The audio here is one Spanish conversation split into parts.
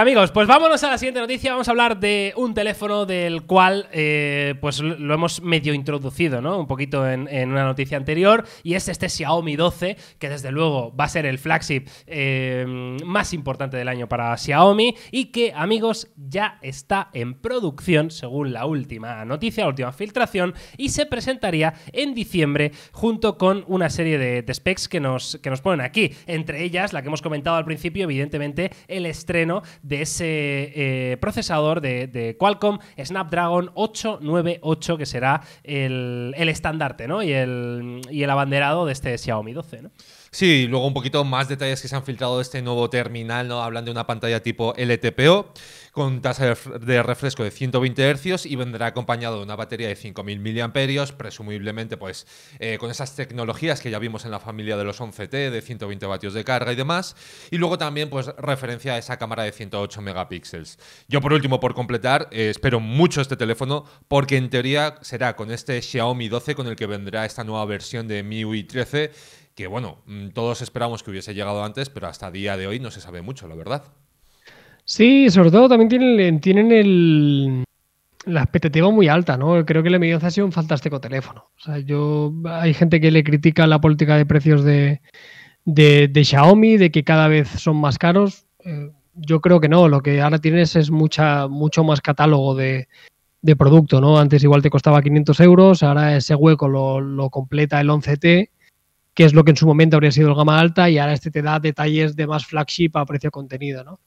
amigos, pues vámonos a la siguiente noticia. Vamos a hablar de un teléfono del cual eh, pues lo hemos medio introducido, ¿no? Un poquito en, una noticia anterior. Y es este Xiaomi 12, que desde luego va a ser el flagship eh, más importante del año para Xiaomi. Y que, amigos, ya está en producción, según la última noticia, la última filtración, y se presentaría en diciembre junto con una serie de, de specs que nos, que nos ponen aquí. Entre ellas, la que hemos comentado al principio, evidentemente, el estreno de ese eh, procesador de, Qualcomm Snapdragon 898, que será el, estandarte ¿no? y, el, y el abanderado de este Xiaomi 12. ¿no? Sí, luego un poquito más detalles que se han filtrado de este nuevo terminal, ¿no? hablan de una pantalla tipo LTPO con tasa de refresco de 120 Hz y vendrá acompañado de una batería de 5.000 mAh, presumiblemente pues eh, con esas tecnologías que ya vimos en la familia de los 11T, de 120 vatios de carga y demás. Y luego también pues referencia a esa cámara de 108 megapíxeles. Yo por último, por completar, eh, espero mucho este teléfono porque en teoría será con este Xiaomi 12 con el que vendrá esta nueva versión de MIUI 13 que bueno, mm, todos esperamos que hubiese llegado antes, pero hasta día de hoy no se sabe mucho, la verdad. Sí, sobre todo también tienen, tienen el, la expectativa muy alta, ¿no? Creo que la m ha sido un fantástico teléfono. O sea, yo hay gente que le critica la política de precios de, de, de Xiaomi, de que cada vez son más caros. Eh, yo creo que no, lo que ahora tienes es mucha, mucho más catálogo de, producto, ¿no? Antes igual te costaba 500 euros, ahora ese hueco lo, lo, completa el 11T, que es lo que en su momento habría sido el gama alta, y ahora este te da detalles de más flagship a precio contenido, ¿no?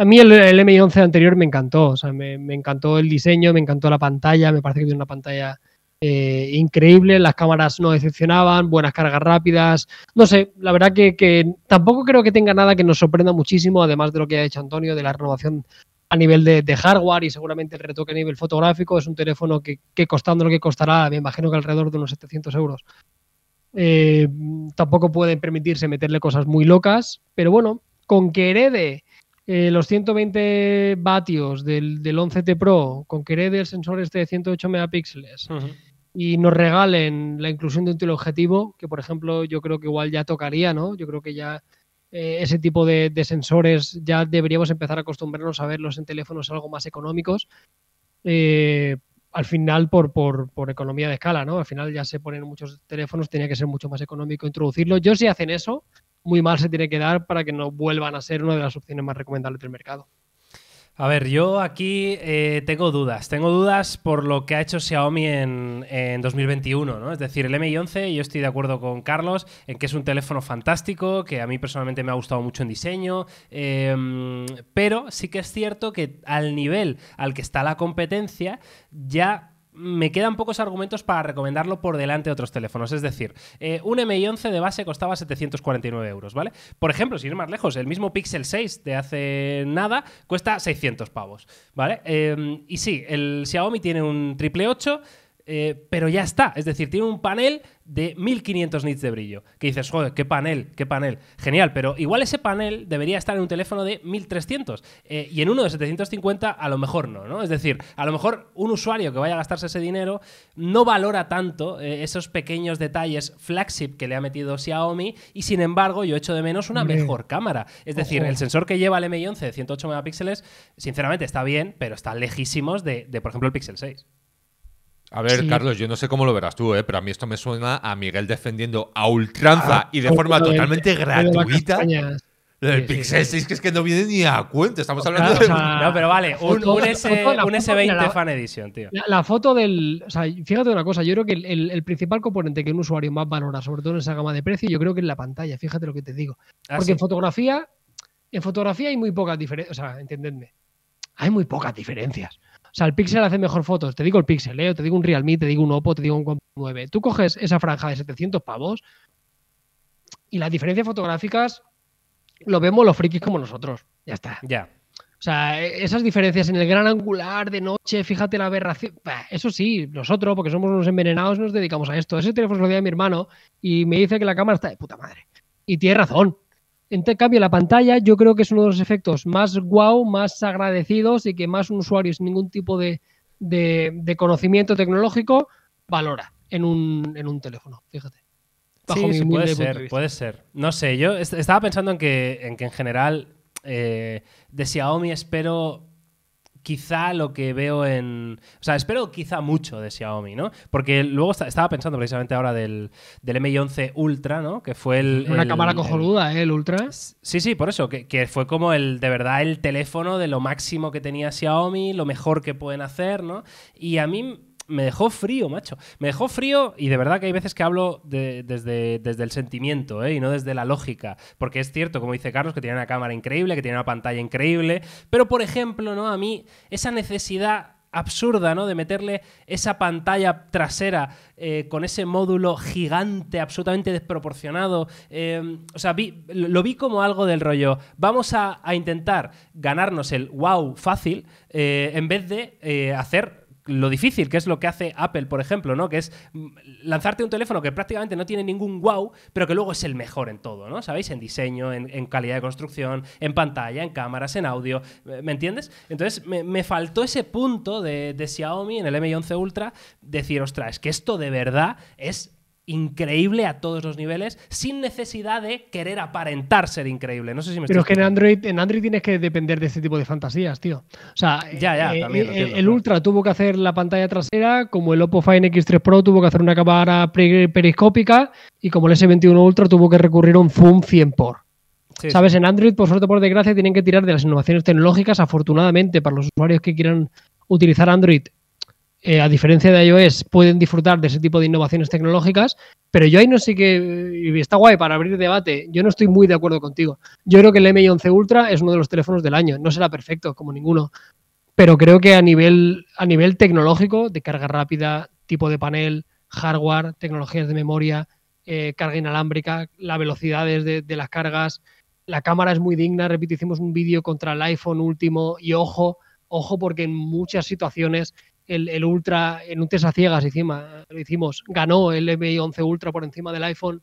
A mí el, m MI11 anterior me encantó, o sea, me, encantó el diseño, me encantó la pantalla, me parece que tiene una pantalla eh, increíble, las cámaras no decepcionaban, buenas cargas rápidas, no sé, la verdad que, tampoco creo que tenga nada que nos sorprenda muchísimo, además de lo que ha hecho Antonio, de la renovación a nivel de, hardware y seguramente el retoque a nivel fotográfico, es un teléfono que, costando lo que costará, me imagino que alrededor de unos 700 euros. Eh, tampoco pueden permitirse meterle cosas muy locas, pero bueno, con que herede eh, los 120 vatios del, 11T Pro, con querer del sensor este de 108 megapíxeles, y nos regalen la inclusión de un teleobjetivo, que por ejemplo yo creo que igual ya tocaría, ¿no? Yo creo que ya eh, ese tipo de, sensores ya deberíamos empezar a acostumbrarnos a verlos en teléfonos algo más económicos. Eh, al final por, por, por, economía de escala, ¿no? Al final ya se ponen muchos teléfonos, tenía que ser mucho más económico introducirlo. Yo si hacen eso, muy mal se tiene que dar para que no vuelvan a ser una de las opciones más recomendables del mercado. A ver, yo aquí eh, tengo dudas. Tengo dudas por lo que ha hecho Xiaomi en, en 2021, ¿no? Es decir, el Mi 11, yo estoy de acuerdo con Carlos en que es un teléfono fantástico, que a mí personalmente me ha gustado mucho en diseño, em, pero sí que es cierto que al nivel al que está la competencia, ya me quedan pocos argumentos para recomendarlo por delante de otros teléfonos. Es decir, eh, un MI11 de base costaba 749 euros, ¿vale? Por ejemplo, si ir más lejos, el mismo Pixel 6 de hace nada cuesta 600 pavos, ¿vale? Eh, y sí, el Xiaomi tiene un triple 8 eh, pero ya está. Es decir, tiene un panel de 1500 nits de brillo. Que dices, joder, qué panel, qué panel. Genial, pero igual ese panel debería estar en un teléfono de 1300 eh, y en uno de 750 a lo mejor no, ¿no? Es decir, a lo mejor un usuario que vaya a gastarse ese dinero no valora tanto eh, esos pequeños detalles flagship que le ha metido Xiaomi y sin embargo yo echo de menos una mejor cámara. Es decir, el sensor que lleva el Mi 11 de 108 megapíxeles, sinceramente está bien, pero está lejísimos de, de por ejemplo, el Pixel 6. A ver, Carlos, yo no sé cómo lo verás tú, ¿eh? pero a mí esto me suena a Miguel defendiendo a ultranza ah, y de forma totalmente gratuita. el Pixel 6 que es que no viene ni a cuenta, estamos hablando de... no, pero vale, un, S, 20 Fan Edition, tío. La, foto del... O sea, fíjate una cosa, yo creo que el, principal componente que un usuario más valora, sobre todo en esa gama de precio, yo creo que es la pantalla, fíjate lo que te digo. Ah, Porque en fotografía, en fotografía hay muy pocas diferencias, o sea, hay muy pocas diferencias. O sea, el Pixel hace mejor fotos. Te digo el Pixel, ¿eh? te digo un Realme, te digo un Oppo, te digo un OnePlus 9. Tú coges esa franja de 700 pavos y las diferencias fotográficas lo vemos los frikis como nosotros. Ya está. Ya. O sea, e, esas diferencias en el gran angular de noche, fíjate la aberración. eso sí, nosotros, porque somos unos envenenados, nos dedicamos a esto. Ese teléfono lo dio mi hermano y me dice que la cámara está de puta madre. Y tiene razón. En cambio, la pantalla yo creo que es uno de los efectos más guau, más agradecidos y que más un usuario sin ningún tipo de, conocimiento tecnológico valora en un, teléfono, fíjate. puede ser, puede ser. No sé, yo estaba pensando en que en, que en general eh, de Xiaomi espero quizá lo que veo en... O sea, espero quizá mucho de Xiaomi, ¿no? Porque luego estaba pensando precisamente ahora del, del Mi11 Ultra, ¿no? Que fue el... Una cámara cojonuda, ¿eh? El Ultra. Sí, sí, por eso, que, que, fue como el, de verdad, el teléfono de lo máximo que tenía Xiaomi, lo mejor que pueden hacer, ¿no? Y a mí me dejó frío, macho. Me dejó frío y de verdad que hay veces que hablo desde, desde el sentimiento ¿eh? y no desde la lógica. Porque es cierto, como dice Carlos, que tiene una cámara increíble, que tiene una pantalla increíble. Pero, por ejemplo, ¿no? A mí esa necesidad absurda, ¿no? De meterle esa pantalla trasera eh, con ese módulo gigante, absolutamente desproporcionado. Em, o sea, lo vi como algo del rollo. Vamos a, intentar ganarnos el wow fácil eh, en vez de hacer lo difícil, que es lo que hace Apple, por ejemplo, ¿no? Que es mm, lanzarte un teléfono que prácticamente no tiene ningún wow, pero que luego es el mejor en todo, ¿no? ¿Sabéis? En diseño, en, calidad de construcción, en pantalla, en cámaras, en audio, eh, ¿me entiendes? Entonces me, faltó ese punto de, Xiaomi en el M11 Ultra, decir, ostras, que esto de verdad es increíble a todos los niveles, sin necesidad de querer aparentar ser increíble. No sé si me Pero es que en Android, en Android tienes que depender de este tipo de fantasías, tío. O sea, ya, ya, eh, eh, eh, el, Ultra tuvo que hacer la pantalla trasera, como el Oppo Fine X3 Pro tuvo que hacer una cámara periscópica, y como el S21 Ultra tuvo que recurrir a un zoom 100 por. ¿Sabes? En Android, por suerte, por desgracia, tienen que tirar de las innovaciones tecnológicas, afortunadamente, para los usuarios que quieran utilizar Android eh, a diferencia de iOS, pueden disfrutar de ese tipo de innovaciones tecnológicas, pero yo ahí no sé qué está guay para abrir debate, yo no estoy muy de acuerdo contigo. Yo creo que el M11 Ultra es uno de los teléfonos del año, no será perfecto como ninguno, pero creo que a nivel, a nivel tecnológico, de carga rápida, tipo de panel, hardware, tecnologías de memoria, eh, carga inalámbrica, la velocidad de, de las cargas, la cámara es muy digna, repito, hicimos un vídeo contra el iPhone último y ojo, ojo porque en muchas situaciones el, Ultra, en un test a ciegas encima, lo hicimos, ganó el MI11 Ultra por encima del iPhone.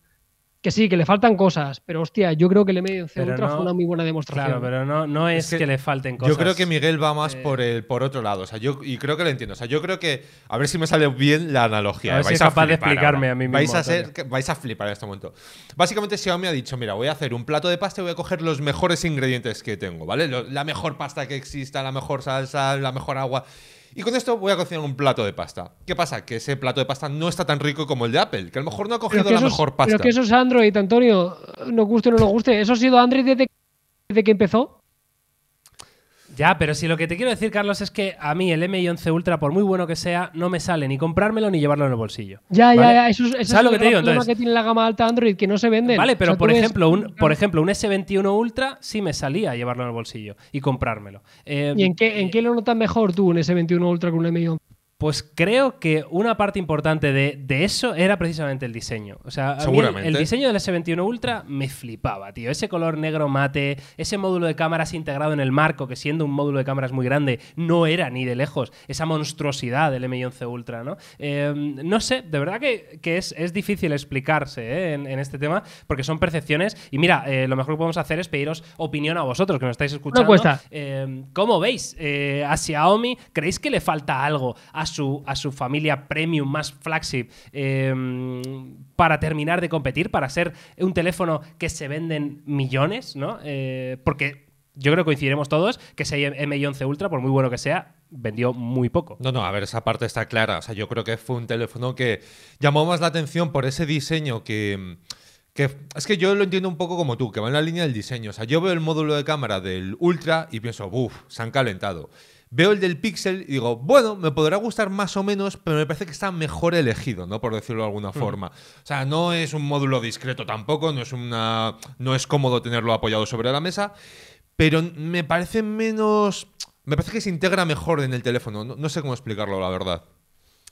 Que sí, que le faltan cosas, pero hostia, yo creo que el MI11 Ultra fue una muy buena demostración. Claro, pero no, no es, que, le falten cosas. Yo creo que Miguel va más eh. por el por otro lado, o sea, yo y creo que lo entiendo. O sea, yo creo que a ver si me sale bien la analogía. A si es capaz de explicarme a mí mismo. Vais a vais a flipar en este momento. Básicamente Xiaomi ha dicho, mira, voy a hacer un plato de pasta y voy a coger los mejores ingredientes que tengo, ¿vale? la mejor pasta que exista, la mejor salsa, la mejor agua y con esto voy a cocinar un plato de pasta. ¿Qué pasa? Que ese plato de pasta no está tan rico como el de Apple, que a lo mejor no ha cogido la mejor pasta. Pero que eso es Android, Antonio. No guste o no lo guste. Eso ha sido Android desde que empezó. Ya, pero si lo que te quiero decir, Carlos, es que a mí el M11 Ultra, por muy bueno que sea, no me sale ni comprármelo ni llevarlo en el bolsillo. Ya, ya, ya. Eso, es lo que te digo? Entonces, que tiene la gama alta Android, que no se vende. Vale, pero por, ejemplo, un, por ejemplo, un S21 Ultra sí me salía llevarlo en el bolsillo y comprármelo. ¿Y en qué, en eh, qué lo notas mejor tú, un S21 Ultra que un M11? Pues creo que una parte importante de, eso era precisamente el diseño. O sea, el, diseño del S21 Ultra me flipaba, tío. Ese color negro mate, ese módulo de cámaras integrado en el marco, que siendo un módulo de cámaras muy grande, no era ni de lejos esa monstruosidad del M11 Ultra, ¿no? Em, no sé, de verdad que, que es, difícil explicarse ¿eh? en, este tema, porque son percepciones. Y mira, eh, lo mejor que podemos hacer es pediros opinión a vosotros que nos estáis escuchando. Em, ¿Cómo veis eh, a Xiaomi? ¿Creéis que le falta algo? su, a su familia premium más flagship em, para terminar de competir, para ser un teléfono que se venden millones, ¿no? Eh, porque yo creo que coincidiremos todos que ese M11 Ultra, por muy bueno que sea, vendió muy poco. No, no, a ver, esa parte está clara. O sea, yo creo que fue un teléfono que llamó más la atención por ese diseño que... Que es que yo lo entiendo un poco como tú, que va en la línea del diseño. O sea, yo veo el módulo de cámara del Ultra y pienso, uff, se han calentado. Veo el del Pixel y digo, bueno, me podrá gustar más o menos, pero me parece que está mejor elegido, ¿no? Por decirlo de alguna forma. O sea, no es un módulo discreto tampoco, no es una. no es cómodo tenerlo apoyado sobre la mesa. Pero me parece menos. Me parece que se integra mejor en el teléfono. No, sé cómo explicarlo, la verdad.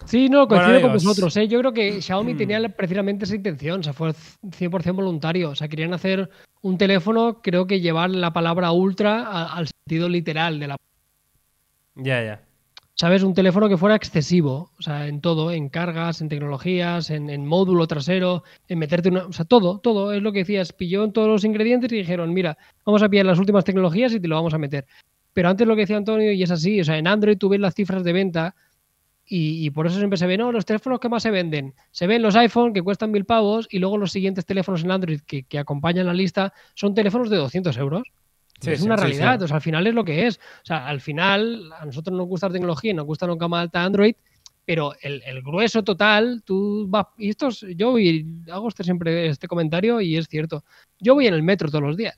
Sí, no, coincido con vosotros. ¿eh? Yo creo que Xiaomi mm. tenía precisamente esa intención. O sea, fue 100% voluntario. O sea, querían hacer un teléfono, creo que llevar la palabra ultra al sentido literal de la palabra ya, ya. ¿Sabes? Un teléfono que fuera excesivo, o sea, en todo, en cargas, en tecnologías, en, módulo trasero, en meterte una. O sea, todo, todo. Es lo que decías, pilló en todos los ingredientes y dijeron, mira, vamos a pillar las últimas tecnologías y te lo vamos a meter. Pero antes lo que decía Antonio, y es así, o sea, en Android tú ves las cifras de venta y, por eso siempre se ven, no, los teléfonos que más se venden. Se ven los iPhone que cuestan mil pavos y luego los siguientes teléfonos en Android que, que acompañan la lista son teléfonos de 200 euros es una realidad, o sea, al final es lo que es. O sea, al final a nosotros nos gusta la tecnología nos gusta nunca más alta Android, pero el, grueso total, tú vas, y esto es, yo hago este, siempre este comentario y es cierto, yo voy en el metro todos los días.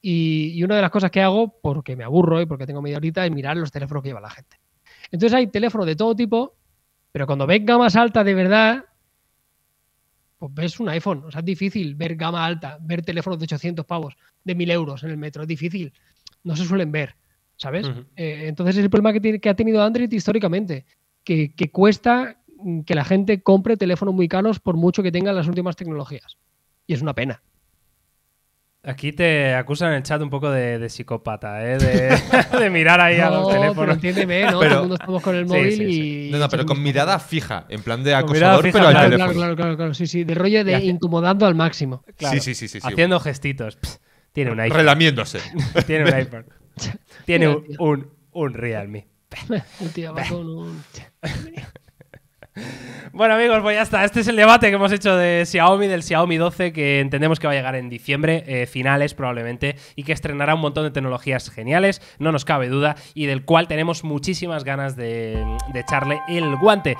Y, y, una de las cosas que hago, porque me aburro y porque tengo media horita, es mirar los teléfonos que lleva la gente. Entonces hay teléfonos de todo tipo, pero cuando venga más alta de verdad, pues ves un iPhone. O sea, es difícil ver gama alta, ver teléfonos de 800 pavos, de 1000 euros en el metro. Es difícil. No se suelen ver, ¿sabes? Eh, entonces es el problema que, que ha tenido Android históricamente, que, que cuesta que la gente compre teléfonos muy caros por mucho que tengan las últimas tecnologías. Y es una pena. Aquí te acusan en el chat un poco de, psicópata, ¿eh? de, mirar ahí a los teléfonos. Pero entiéndeme, ¿no? todos estamos con el móvil y. No, no, pero con mirada fija, en plan de acosador, pero al claro, teléfono. Claro, claro, claro, sí, sí, de rollo de incomodando al máximo. Claro, sí, sí, sí, Haciendo gestitos. tiene un iPhone. Relamiéndose. tiene un iPhone. tiene un, un, un Realme. un tío, va con un. Bueno amigos, pues ya está. Este es el debate que hemos hecho de Xiaomi, del Xiaomi 12, que entendemos que va a llegar en diciembre, eh, finales probablemente, y que estrenará un montón de tecnologías geniales, no nos cabe duda, y del cual tenemos muchísimas ganas de, de echarle el guante.